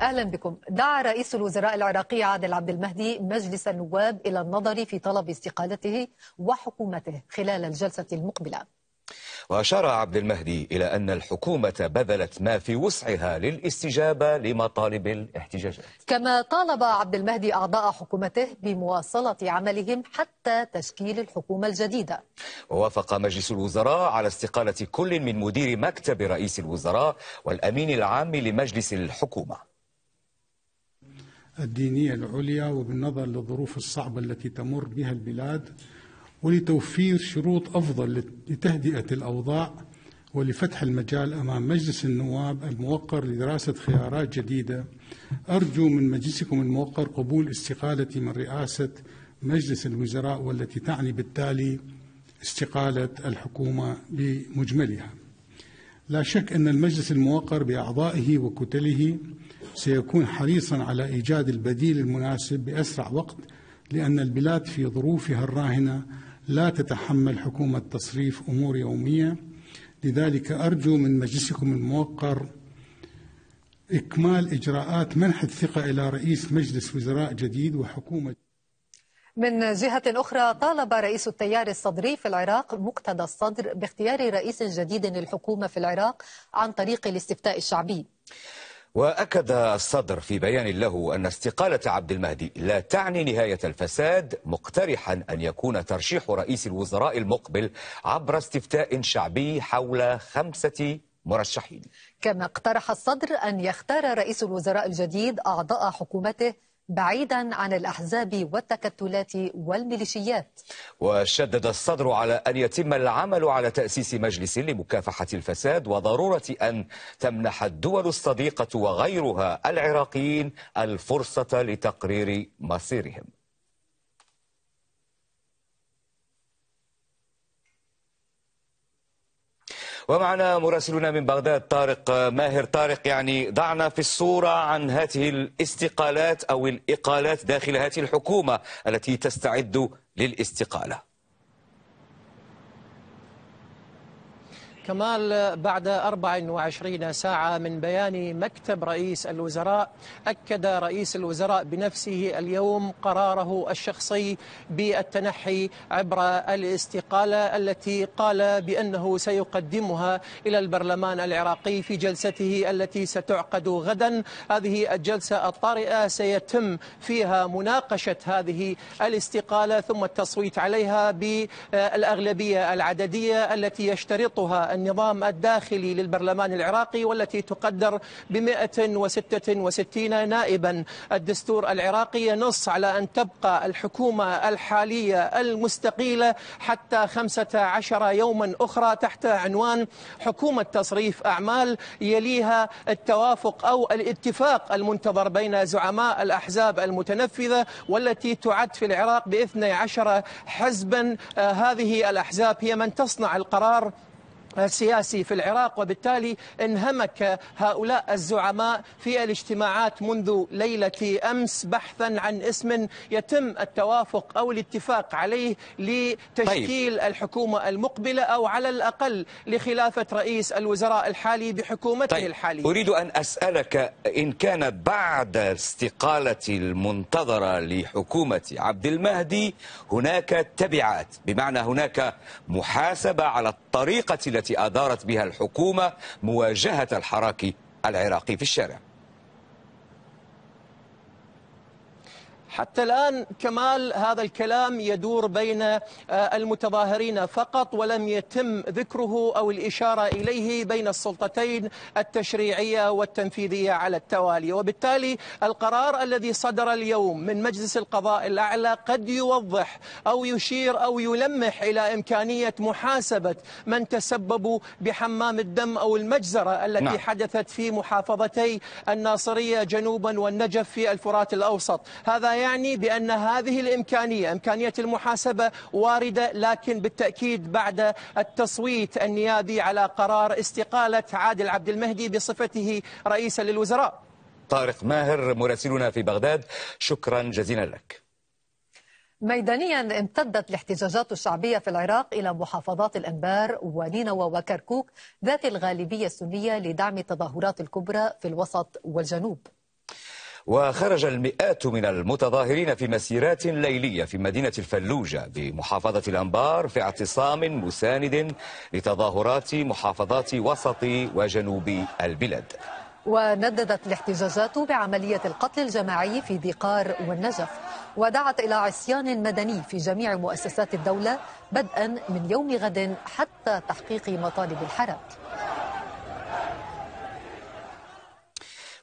أهلا بكم دعا رئيس الوزراء العراقي عادل عبد المهدي مجلس النواب إلى النظر في طلب استقالته وحكومته خلال الجلسة المقبلة وأشار عبد المهدي إلى أن الحكومة بذلت ما في وسعها للاستجابة لمطالب الاحتجاجات كما طالب عبد المهدي أعضاء حكومته بمواصلة عملهم حتى تشكيل الحكومة الجديدة ووافق مجلس الوزراء على استقالة كل من مدير مكتب رئيس الوزراء والأمين العام لمجلس الحكومة الدينية العليا وبالنظر للظروف الصعبة التي تمر بها البلاد ولتوفير شروط أفضل لتهدئة الأوضاع ولفتح المجال أمام مجلس النواب الموقر لدراسة خيارات جديدة أرجو من مجلسكم الموقر قبول استقالتي من رئاسة مجلس الوزراء والتي تعني بالتالي استقالة الحكومة بمجملها لا شك أن المجلس الموقر بأعضائه وكتله سيكون حريصا على إيجاد البديل المناسب بأسرع وقت لأن البلاد في ظروفها الراهنة لا تتحمل حكومة تصريف أمور يومية لذلك أرجو من مجلسكم الموقر إكمال إجراءات منح الثقة إلى رئيس مجلس وزراء جديد وحكومة من جهة أخرى طالب رئيس التيار الصدري في العراق مقتدى الصدر باختيار رئيس جديد للحكومة في العراق عن طريق الاستفتاء الشعبي وأكد الصدر في بيان له أن استقالة عبد المهدي لا تعني نهاية الفساد مقترحا أن يكون ترشيح رئيس الوزراء المقبل عبر استفتاء شعبي حول خمسة مرشحين كما اقترح الصدر أن يختار رئيس الوزراء الجديد أعضاء حكومته بعيدا عن الأحزاب والتكتلات والميليشيات وشدد الصدر على أن يتم العمل على تأسيس مجلس لمكافحة الفساد وضرورة أن تمنح الدول الصديقة وغيرها العراقيين الفرصة لتقرير مصيرهم ومعنا مراسلنا من بغداد طارق آه، ماهر طارق يعني ضعنا في الصورة عن هذه الاستقالات أو الإقالات داخل هذه الحكومة التي تستعد للاستقالة كمال بعد 24 ساعة من بيان مكتب رئيس الوزراء أكد رئيس الوزراء بنفسه اليوم قراره الشخصي بالتنحي عبر الاستقالة التي قال بأنه سيقدمها إلى البرلمان العراقي في جلسته التي ستعقد غدا هذه الجلسة الطارئة سيتم فيها مناقشة هذه الاستقالة ثم التصويت عليها بالأغلبية العددية التي يشترطها النظام الداخلي للبرلمان العراقي والتي تقدر ب 166 نائبا الدستور العراقي ينص على أن تبقى الحكومة الحالية المستقيلة حتى 15 يوما أخرى تحت عنوان حكومة تصريف أعمال يليها التوافق أو الاتفاق المنتظر بين زعماء الأحزاب المتنفذة والتي تعد في العراق ب 12 حزبا آه، هذه الأحزاب هي من تصنع القرار السياسي في العراق وبالتالي انهمك هؤلاء الزعماء في الاجتماعات منذ ليلة أمس بحثا عن اسم يتم التوافق أو الاتفاق عليه لتشكيل طيب. الحكومة المقبلة أو على الأقل لخلافة رئيس الوزراء الحالي بحكومته طيب. الحالية أريد أن أسألك إن كان بعد استقالة المنتظرة لحكومة عبد المهدي هناك تبعات بمعنى هناك محاسبة على الطريقة التي أدارت بها الحكومة مواجهة الحراك العراقي في الشارع حتى الآن كمال هذا الكلام يدور بين آه، المتظاهرين فقط ولم يتم ذكره أو الإشارة إليه بين السلطتين التشريعية والتنفيذية على التوالي وبالتالي القرار الذي صدر اليوم من مجلس القضاء الأعلى قد يوضح أو يشير أو يلمح إلى إمكانية محاسبة من تسببوا بحمام الدم أو المجزرة التي نعم. حدثت في محافظتي الناصرية جنوبا والنجف في الفرات الأوسط هذا يعني يعني بأن هذه الإمكانية إمكانية المحاسبة واردة لكن بالتأكيد بعد التصويت النيابي على قرار استقالة عادل عبد المهدي بصفته رئيسا للوزراء طارق ماهر مراسلنا في بغداد شكرا جزيلا لك ميدانيا امتدت الاحتجاجات الشعبية في العراق إلى محافظات الأنبار ونينوى وكركوك ذات الغالبية السنية لدعم التظاهرات الكبرى في الوسط والجنوب وخرج المئات من المتظاهرين في مسيرات ليلية في مدينة الفلوجة بمحافظة الأنبار في اعتصام مساند لتظاهرات محافظات وسط وجنوب البلاد ونددت الاحتجاجات بعملية القتل الجماعي في ذي قار والنجف ودعت إلى عصيان مدني في جميع مؤسسات الدولة بدءا من يوم غد حتى تحقيق مطالب الحراك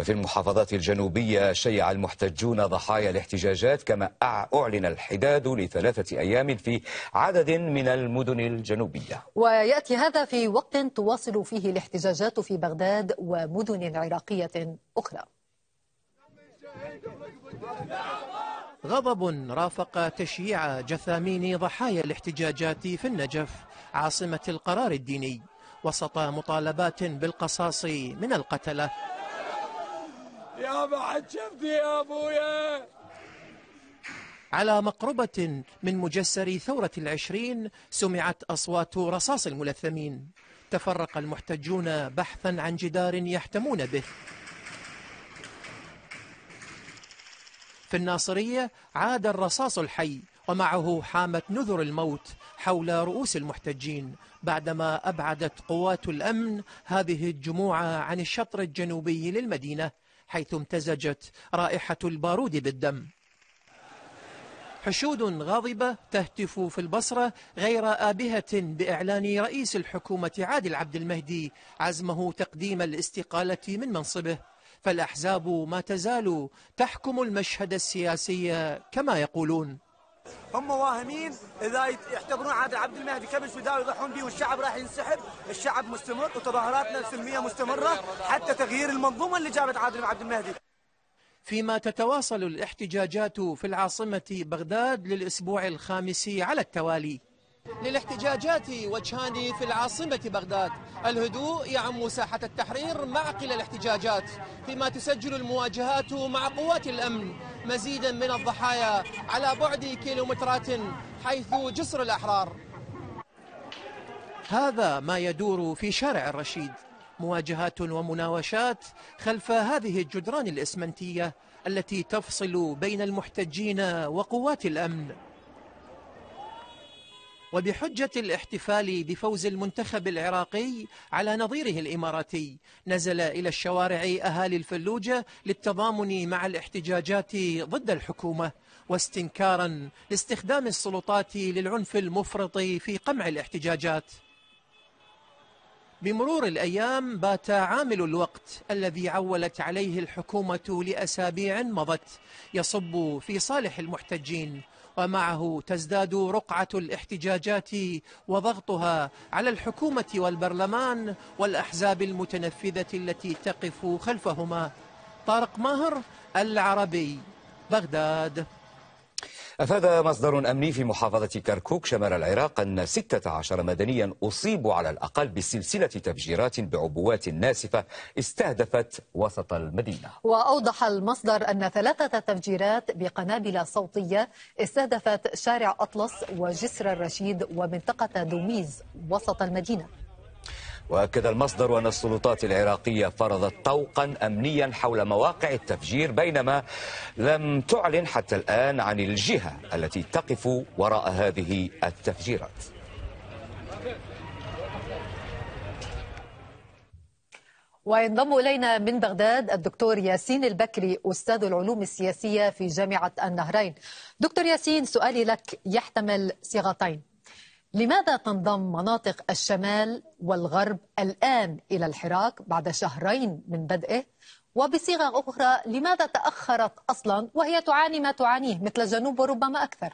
وفي المحافظات الجنوبية شيع المحتجون ضحايا الاحتجاجات كما أعلن الحداد لثلاثة أيام في عدد من المدن الجنوبية ويأتي هذا في وقت تواصل فيه الاحتجاجات في بغداد ومدن عراقية أخرى غضب رافق تشييع جثامين ضحايا الاحتجاجات في النجف عاصمة القرار الديني وسط مطالبات بالقصاص من القتله يا بعد شفتي يا أبويا على مقربة من مجسر ثورة العشرين سمعت أصوات رصاص الملثمين تفرق المحتجون بحثا عن جدار يحتمون به في الناصرية عاد الرصاص الحي ومعه حامت نذر الموت حول رؤوس المحتجين بعدما أبعدت قوات الأمن هذه الجموع عن الشطر الجنوبي للمدينة حيث امتزجت رائحة البارود بالدم حشود غاضبة تهتف في البصرة غير آبهة بإعلان رئيس الحكومة عادل عبد المهدي عزمه تقديم الاستقالة من منصبه فالأحزاب ما تزال تحكم المشهد السياسي كما يقولون هم واهمين اذا يعتبرون عادل عبد المهدي كبش وداوي يضحون به والشعب راح ينسحب، الشعب مستمر وتظاهراتنا السلميه مستمره حتى تغيير المنظومه اللي جابت عادل عبد المهدي. فيما تتواصل الاحتجاجات في العاصمه بغداد للاسبوع الخامس على التوالي. للاحتجاجات وجهان في العاصمة بغداد الهدوء يعم ساحة التحرير معقل الاحتجاجات فيما تسجل المواجهات مع قوات الأمن مزيدا من الضحايا على بعد كيلومترات حيث جسر الأحرار هذا ما يدور في شارع الرشيد مواجهات ومناوشات خلف هذه الجدران الإسمنتية التي تفصل بين المحتجين وقوات الأمن وبحجة الاحتفال بفوز المنتخب العراقي على نظيره الإماراتي نزل إلى الشوارع أهالي الفلوجة للتضامن مع الاحتجاجات ضد الحكومة واستنكارا لاستخدام السلطات للعنف المفرط في قمع الاحتجاجات بمرور الأيام بات عامل الوقت الذي عولت عليه الحكومة لأسابيع مضت يصب في صالح المحتجين ومعه تزداد رقعة الاحتجاجات وضغطها على الحكومة والبرلمان والأحزاب المتنفذة التي تقف خلفهما طارق ماهر العربي بغداد أفاد مصدر أمني في محافظة كركوك شمال العراق أن 16 مدنيا أصيبوا على الأقل بسلسلة تفجيرات بعبوات ناسفة استهدفت وسط المدينة وأوضح المصدر أن ثلاثة تفجيرات بقنابل صوتية استهدفت شارع أطلس وجسر الرشيد ومنطقة دوميز وسط المدينة وأكد المصدر أن السلطات العراقية فرضت طوقا أمنيا حول مواقع التفجير بينما لم تعلن حتى الآن عن الجهة التي تقف وراء هذه التفجيرات وينضم إلينا من بغداد الدكتور ياسين البكري أستاذ العلوم السياسية في جامعة النهرين دكتور ياسين سؤالي لك يحتمل صيغتين لماذا تنضم مناطق الشمال والغرب الآن إلى الحراك بعد شهرين من بدئه؟ وبصيغة أخرى لماذا تأخرت أصلا وهي تعاني ما تعانيه مثل الجنوب وربما أكثر؟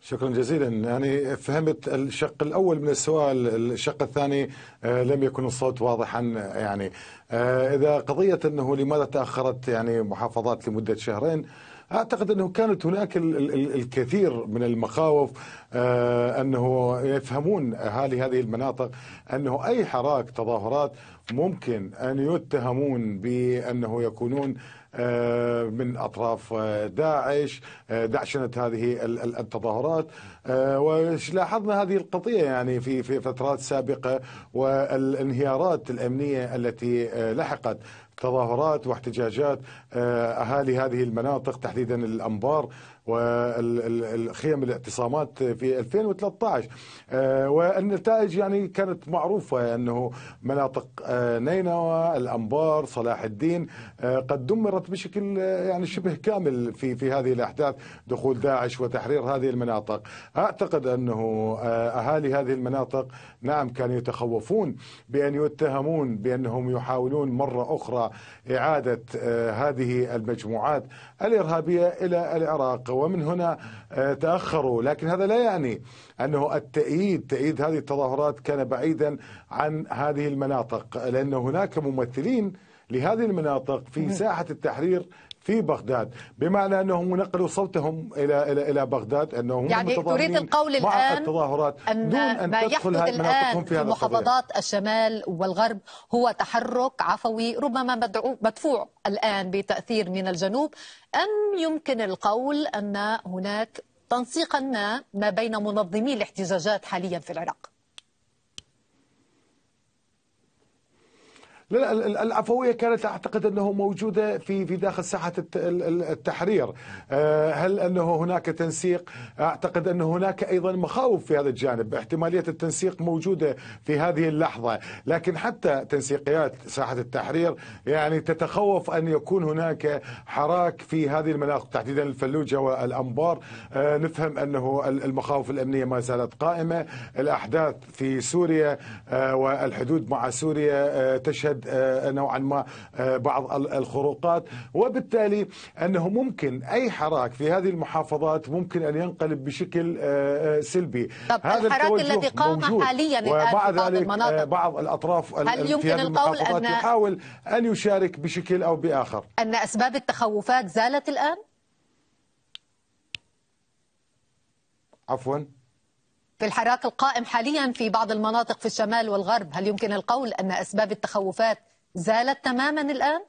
شكرا جزيلا يعني فهمت الشق الاول من السؤال الشق الثاني آه، لم يكن الصوت واضحا يعني آه، اذا قضيه انه لماذا تاخرت يعني محافظات لمده شهرين اعتقد انه كانت هناك الكثير من المخاوف آه، انه يفهمون اهالي هذه المناطق انه اي حراك تظاهرات ممكن ان يتهمون بانه يكونون آه، من اطراف آه، داعش دعشنه هذه التظاهرات ولاحظنا هذه القضيه يعني في في فترات سابقه والانهيارات الامنيه التي لحقت تظاهرات واحتجاجات آه، أهالي هذه المناطق تحديدا الأنبار والخيم الاعتصامات في 2013 آه، والنتائج يعني كانت معروفة أنه مناطق آه، نينوى الأنبار صلاح الدين آه، قد دمرت بشكل يعني شبه كامل في في هذه الأحداث دخول داعش وتحرير هذه المناطق أعتقد أنه أهالي هذه المناطق نعم كانوا يتخوفون بأن يتهمون بأنهم يحاولون مرة أخرى إعادة هذه المجموعات الإرهابية إلى العراق ومن هنا آه، تأخروا لكن هذا لا يعني أنه التأييد تأييد هذه التظاهرات كان بعيدا عن هذه المناطق لأن هناك ممثلين لهذه المناطق في ساحة التحرير في بغداد بمعنى انهم نقلوا صوتهم الى الى الى بغداد انهم يعني تريد القول مع الان التظاهرات أن دون ان ما تدخل الان في, في محافظات الشمال والغرب هو تحرك عفوي ربما مدعو مدفوع الان بتاثير من الجنوب ام يمكن القول ان هناك تنسيقا ما ما بين منظمي الاحتجاجات حاليا في العراق لا العفويه كانت اعتقد انه موجوده في في داخل ساحه التحرير آه، هل انه هناك تنسيق اعتقد ان هناك ايضا مخاوف في هذا الجانب احتماليه التنسيق موجوده في هذه اللحظه لكن حتى تنسيقيات ساحه التحرير يعني تتخوف ان يكون هناك حراك في هذه المناطق تحديدا الفلوجه والانبار آه، نفهم انه المخاوف الامنيه ما زالت قائمه الاحداث في سوريا آه، والحدود مع سوريا تشهد يشهد آه، آه، نوعا ما آه، بعض الخروقات وبالتالي أنه ممكن أي حراك في هذه المحافظات ممكن أن ينقلب بشكل سلبي طب هذا الحراك الذي قام موجود. حاليا وبعد ذلك المناطق. بعض الأطراف هل يمكن في هذه المحافظات أن... يحاول أن يشارك بشكل أو بآخر أن أسباب التخوفات زالت الآن؟ عفوا في الحراك القائم حاليا في بعض المناطق في الشمال والغرب هل يمكن القول أن أسباب التخوفات زالت تماما الآن؟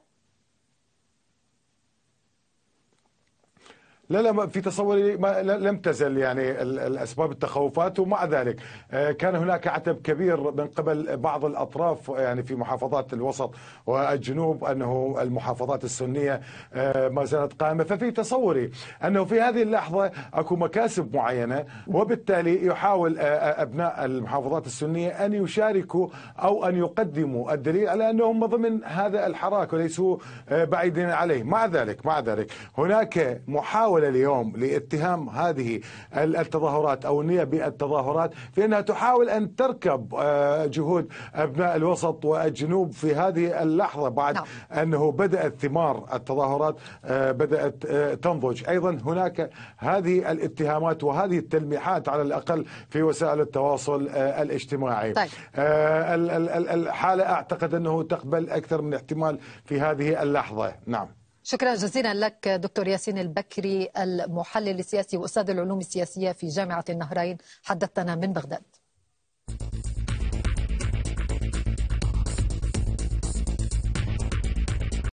لا لا في تصوري ما لم تزل يعني الاسباب التخوفات ومع ذلك آه، كان هناك عتب كبير من قبل بعض الاطراف يعني في محافظات الوسط والجنوب انه المحافظات السنيه آه، ما زالت قائمه ففي تصوري انه في هذه اللحظه اكو مكاسب معينه وبالتالي يحاول آه، ابناء المحافظات السنيه ان يشاركوا او ان يقدموا الدليل على انهم ضمن هذا الحراك وليسوا بعيدين عليه مع ذلك مع ذلك هناك محاولة محاولة اليوم لاتهام هذه التظاهرات أو النية بالتظاهرات في أنها تحاول أن تركب آه، جهود أبناء الوسط والجنوب في هذه اللحظة بعد نعم. أنه بدأت ثمار التظاهرات آه، بدأت آه، تنضج أيضا هناك هذه الاتهامات وهذه التلميحات على الأقل في وسائل التواصل الاجتماعي طيب. الحالة أعتقد أنه تقبل أكثر من احتمال في هذه اللحظة نعم شكرا جزيلا لك دكتور ياسين البكري المحلل السياسي واستاذ العلوم السياسيه في جامعه النهرين حدثتنا من بغداد